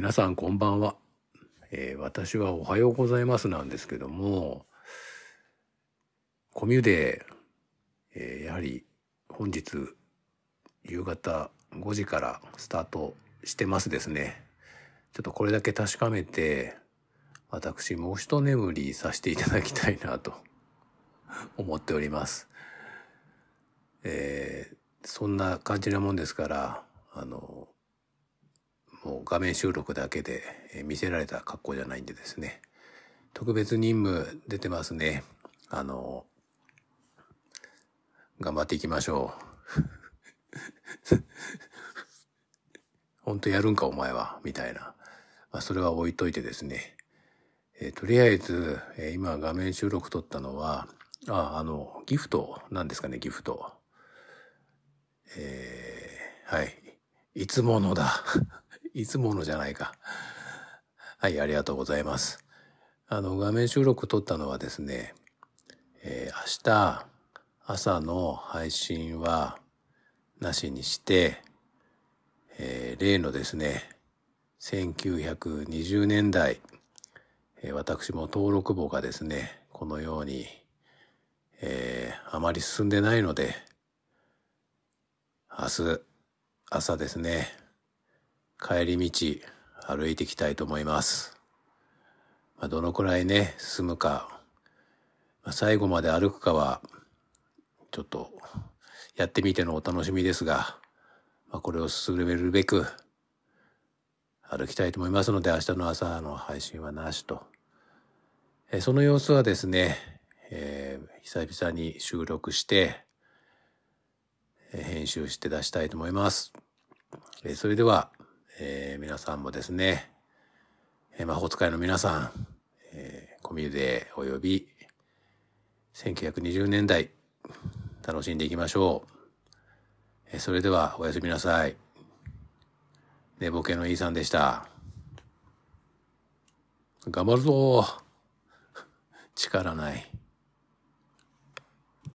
皆さんこんばんは、えー、私はおはようございますなんですけども、コミュで、えー、やはり本日夕方5時からスタートしてますですね。ちょっとこれだけ確かめて、私もう一眠りさせていただきたいなと 思っております。えー、そんな感じなもんですから、あの、もう画面収録だけで見せられた格好じゃないんでですね、特別任務出てますね。あの、頑張っていきましょう。本当やるんかお前は、みたいな。まあ、それは置いといてですね。えー、とりあえず、えー、今画面収録撮ったのは、あ、あの、ギフトなんですかね、ギフト。えー、はい。いつものだ。いつものじゃないか。はい、ありがとうございます。あの、画面収録撮ったのはですね、えー、明日、朝の配信はなしにして、えー、例のですね、1920年代、えー、私も登録簿がですね、このように、えー、あまり進んでないので、明日、朝ですね、帰り道歩いていきたいと思います。まあ、どのくらいね、進むか、まあ、最後まで歩くかは、ちょっとやってみてのお楽しみですが、まあ、これを進めるべく歩きたいと思いますので、明日の朝の配信はなしと。えその様子はですね、えー、久々に収録して、え編集して出したいと思います。えそれでは、えー、皆さんもですね、えー、魔法使いの皆さん、えー、コミュデおよび1920年代楽しんでいきましょう。えー、それではおやすみなさい。寝ぼけのい、e、いさんでした。頑張るぞ力ない。